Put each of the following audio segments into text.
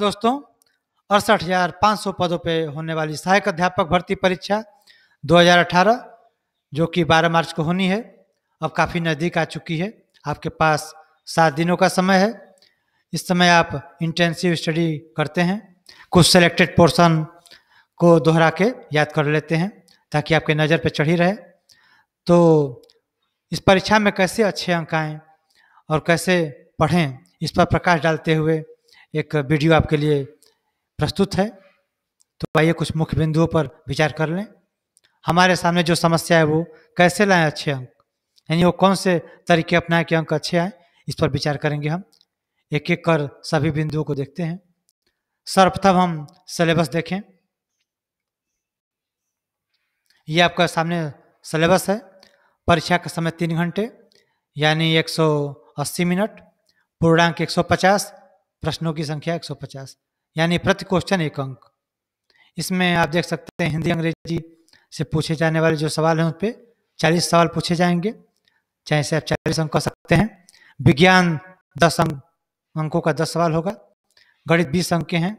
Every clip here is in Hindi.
दोस्तों अड़सठ हजार पाँच सौ पदों पे होने वाली सहायक अध्यापक भर्ती परीक्षा 2018 जो कि 12 मार्च को होनी है अब काफ़ी नज़दीक आ चुकी है आपके पास सात दिनों का समय है इस समय आप इंटेंसिव स्टडी करते हैं कुछ सेलेक्टेड पोर्शन को दोहरा के याद कर लेते हैं ताकि आपके नज़र पे चढ़ी रहे तो इस परीक्षा में कैसे अच्छे अंक आएँ और कैसे पढ़ें इस पर प्रकाश डालते हुए एक वीडियो आपके लिए प्रस्तुत है तो आइए कुछ मुख्य बिंदुओं पर विचार कर लें हमारे सामने जो समस्या है वो कैसे लाएं अच्छे अंक यानी वो कौन से तरीके अपनाएं कि अंक अच्छे आए इस पर विचार करेंगे हम एक एक कर सभी बिंदुओं को देखते हैं सर्वप्रथम हम सिलेबस देखें ये आपका सामने सिलेबस है परीक्षा का समय तीन घंटे यानी 180 मिनट पूर्णांक 150 प्रश्नों की संख्या 150 यानी प्रति क्वेश्चन एक अंक इसमें आप देख सकते हैं हिंदी अंग्रेजी से पूछे जाने वाले जो सवाल हैं उन पर चालीस सवाल पूछे जाएंगे चाहे से आप चालीस अंक कर सकते हैं विज्ञान दस अंक अंकों का दस सवाल होगा गणित बीस अंक के हैं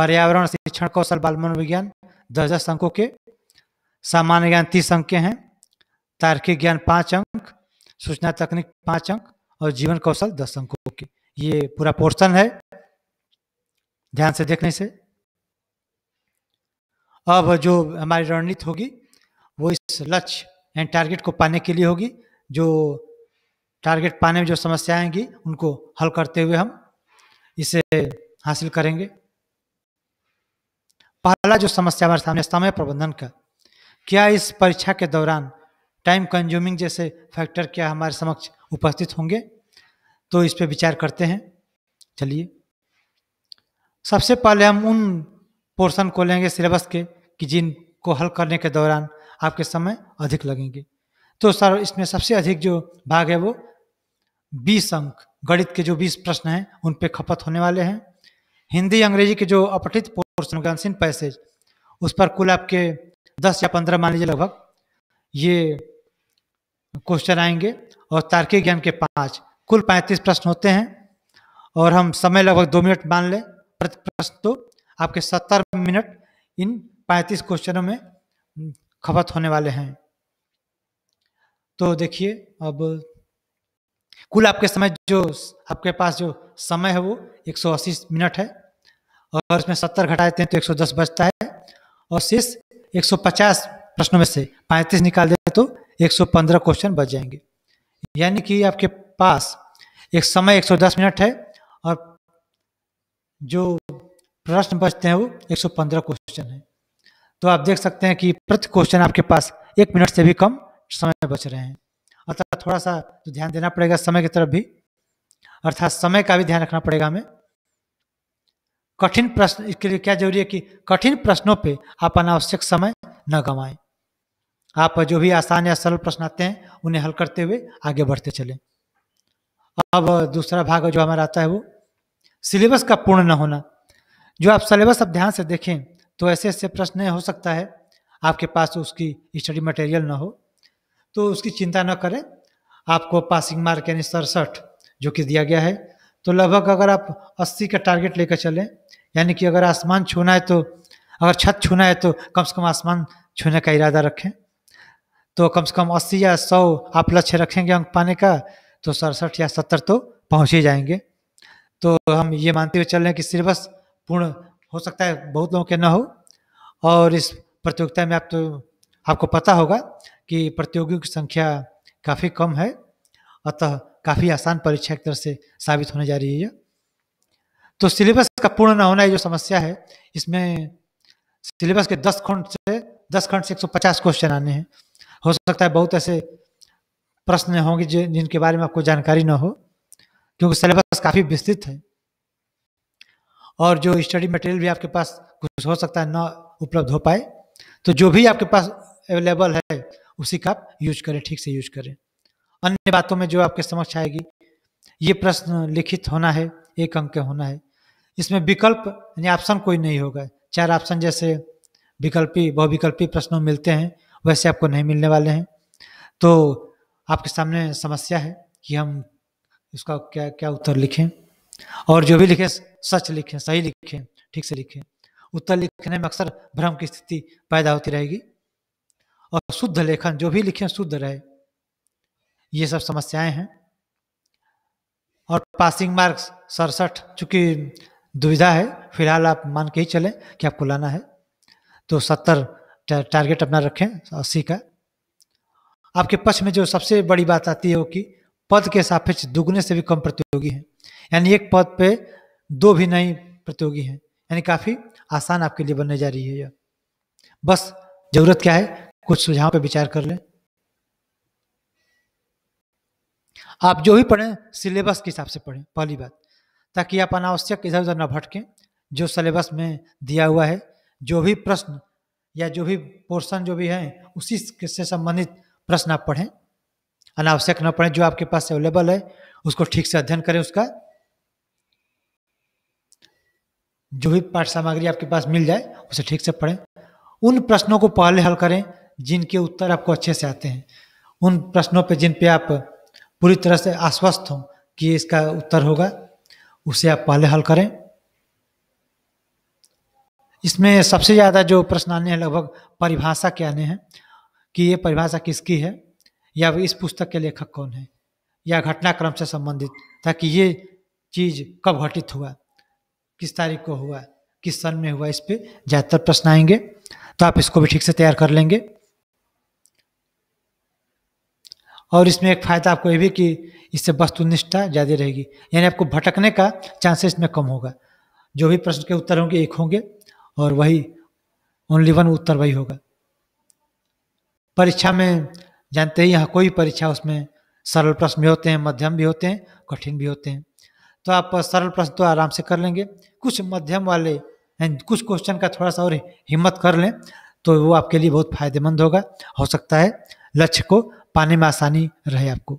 पर्यावरण शिक्षण कौशल बाल मनोविज्ञान दस दस अंकों के सामान्य ज्ञान तीस अंक के हैं तार्किक ज्ञान पाँच अंक सूचना तकनीक पाँच अंक और जीवन कौशल दस अंकों के ये पूरा पोर्शन है ध्यान से देखने से अब जो हमारी रणनीति होगी वो इस लक्ष्य एंड टारगेट को पाने के लिए होगी जो टारगेट पाने में जो समस्याएं आएंगी उनको हल करते हुए हम इसे हासिल करेंगे पहला जो समस्या हमारे सामने समय प्रबंधन का क्या इस परीक्षा के दौरान टाइम कंज्यूमिंग जैसे फैक्टर क्या हमारे समक्ष उपस्थित होंगे तो इस पर विचार करते हैं चलिए सबसे पहले हम उन पोर्शन को लेंगे सिलेबस के कि जिनको हल करने के दौरान आपके समय अधिक लगेंगे तो सर इसमें सबसे अधिक जो भाग है वो बीस अंक गणित के जो बीस प्रश्न हैं उन पे खपत होने वाले हैं हिंदी अंग्रेजी के जो अपठित पोर्शन गनसिन पैसेज उस पर कुल आपके दस या पंद्रह मान लीजिए लगभग ये क्वेश्चन आएंगे और तार्किक ज्ञान के पाँच कुल पैंतीस प्रश्न होते हैं और हम समय लगभग दो मिनट मान लें प्रति प्रश्न तो आपके सत्तर मिनट इन पैंतीस क्वेश्चनों में हम्म, खपत होने वाले हैं तो देखिए अब कुल आपके समय जो आपके पास जो समय है वो 180 मिनट है और उसमें 70 घटा देते हैं तो 110 बचता है और शेष 150 प्रश्नों में से 35 निकाल दें तो 115 क्वेश्चन बच जाएंगे यानी कि आपके पास एक समय 110 मिनट है और जो प्रश्न बचते हैं वो 115 क्वेश्चन है तो आप देख सकते हैं कि प्रति क्वेश्चन आपके पास एक मिनट से भी कम समय बच रहे हैं अर्थात थोड़ा सा तो ध्यान देना पड़ेगा समय की तरफ भी अर्थात समय का भी ध्यान रखना पड़ेगा हमें कठिन प्रश्न इसके लिए क्या जरूरी है कि कठिन प्रश्नों पे आप अनावश्यक समय न गंवाएं आप जो भी आसान या सरल प्रश्न आते हैं उन्हें हल करते हुए आगे बढ़ते चलें अब दूसरा भाग जो हमारा आता है वो सिलेबस का पूर्ण न होना जो आप सिलेबस अब ध्यान से देखें तो ऐसे ऐसे प्रश्न हो सकता है आपके पास उसकी स्टडी मटेरियल ना हो तो उसकी चिंता ना करें आपको पासिंग मार्क यानी सड़सठ जो कि दिया गया है तो लगभग अगर आप 80 का टारगेट लेकर चलें यानी कि अगर आसमान छूना है तो अगर छत छूना है तो कम से कम आसमान छूने का इरादा रखें तो कम से कम 80 या 100 आप लक्ष्य रखेंगे अंक पाने का तो सड़सठ या सत्तर तो पहुँच ही जाएंगे तो हम ये मानते हुए चल रहे हैं कि सिलेबस पूर्ण हो सकता है बहुत लोगों के ना हो और इस प्रतियोगिता में आप तो आपको पता होगा कि प्रतियोगियों की संख्या काफ़ी कम है अतः काफ़ी आसान परीक्षा एक तरह से साबित होने जा रही है तो सिलेबस का पूर्ण ना होना ये जो समस्या है इसमें सिलेबस के दस खंड से दस खंड से एक क्वेश्चन आने हैं हो सकता है बहुत ऐसे प्रश्न होंगे जिन जिनके बारे में आपको जानकारी ना हो क्योंकि सिलेबस काफ़ी विस्तृत है और जो स्टडी मटेरियल भी आपके पास कुछ हो सकता है ना उपलब्ध हो पाए तो जो भी आपके पास अवेलेबल है उसी का आप यूज करें ठीक से यूज करें अन्य बातों में जो आपके समक्ष आएगी ये प्रश्न लिखित होना है एक अंक होना है इसमें विकल्प यानी ऑप्शन कोई नहीं होगा चार ऑप्शन जैसे विकल्पी बहुविकल्पी प्रश्नों मिलते हैं वैसे आपको नहीं मिलने वाले हैं तो आपके सामने समस्या है कि हम इसका क्या क्या उत्तर लिखें और जो भी लिखें सच लिखें सही लिखें ठीक से लिखें उत्तर लिखने में अक्सर भ्रम की स्थिति पैदा होती रहेगी और शुद्ध लेखन जो भी लिखें शुद्ध रहे ये सब समस्याएं हैं और पासिंग मार्क्स सड़सठ चूँकि दुविधा है फिलहाल आप मान के ही चलें कि आपको लाना है तो सत्तर टारगेट अपना रखें अस्सी का आपके पक्ष में जो सबसे बड़ी बात आती है वो कि पद के सापेक्ष दुगने से भी कम प्रतियोगी हैं यानी एक पद पे दो भी नहीं प्रतियोगी हैं यानी काफ़ी आसान आपके लिए बनने जा रही है यह बस जरूरत क्या है कुछ सुझाव पर विचार कर लें आप जो भी पढ़ें सिलेबस के हिसाब से पढ़ें पहली बात ताकि आप अनावश्यक इधर उधर न भटकें जो सिलेबस में दिया हुआ है जो भी प्रश्न या जो भी पोर्शन जो भी हैं उसी से संबंधित प्रश्न आप पढ़ें अनावश्यक न पढ़ें जो आपके पास अवेलेबल है उसको ठीक से अध्ययन करें उसका जो भी पाठ सामग्री आपके पास मिल जाए उसे ठीक से पढ़ें उन प्रश्नों को पहले हल करें जिनके उत्तर आपको अच्छे से आते हैं उन प्रश्नों पर जिन पे आप पूरी तरह से आश्वस्त हों कि इसका उत्तर होगा उसे आप पहले हल करें इसमें सबसे ज़्यादा जो प्रश्न आने हैं लगभग परिभाषा के आने हैं कि ये परिभाषा किसकी है या इस पुस्तक के लेखक कौन है या घटनाक्रम से संबंधित ताकि ये चीज़ कब घटित हुआ किस तारीख को हुआ किस सन में हुआ इस पर ज़्यादातर प्रश्न आएंगे तो आप इसको भी ठीक से तैयार कर लेंगे और इसमें एक फ़ायदा आपको ये भी कि इससे वस्तुनिष्ठा ज़्यादा रहेगी यानी आपको भटकने का चांसेस इसमें कम होगा जो भी प्रश्न के उत्तर होंगे एक होंगे और वही ओनली वन उत्तर वही होगा परीक्षा में जानते ही यहाँ कोई परीक्षा उसमें सरल प्रश्न भी होते हैं मध्यम भी होते हैं कठिन भी होते हैं तो आप सरल प्रश्न तो आराम से कर लेंगे कुछ मध्यम वाले कुछ क्वेश्चन का थोड़ा सा और हिम्मत कर लें तो वो आपके लिए बहुत फायदेमंद होगा हो सकता है लक्ष्य को पाने में आसानी रहे आपको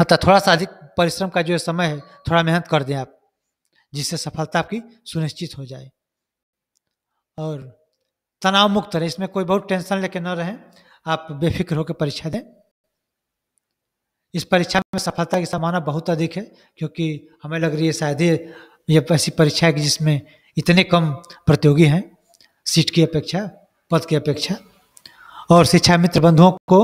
अतः थोड़ा सा अधिक परिश्रम का जो समय है थोड़ा मेहनत कर दें आप जिससे सफलता आपकी सुनिश्चित हो जाए और तनाव मुक्त रहे इसमें कोई बहुत टेंशन लेके न रहें आप बेफिक्र होकर परीक्षा दें इस परीक्षा में सफलता की संभावना बहुत अधिक है क्योंकि हमें लग रही है शायद ये ऐसी परीक्षा है कि जिसमें इतने कम प्रतियोगी हैं सीट की अपेक्षा पद की अपेक्षा और शिक्षा मित्र बंधुओं को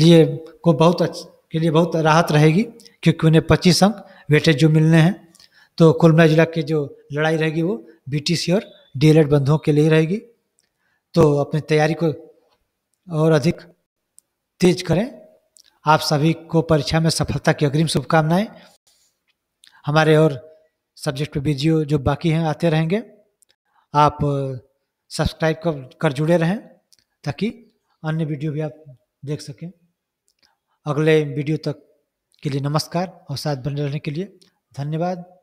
लिए को बहुत अच्छ, के लिए बहुत राहत रहेगी क्योंकि उन्हें पच्चीस अंक वेटेज जो मिलने हैं तो मिला जिला की जो लड़ाई रहेगी वो बीटीसी और डीएलएड e बंधुओं के लिए रहेगी तो अपनी तैयारी को और अधिक तेज करें आप सभी को परीक्षा में सफलता की अग्रिम शुभकामनाएं हमारे और सब्जेक्ट पे वीडियो जो बाकी हैं आते रहेंगे आप सब्सक्राइब कर कर जुड़े रहें ताकि अन्य वीडियो भी आप देख सकें अगले वीडियो तक के लिए नमस्कार और साथ बने रहने के लिए धन्यवाद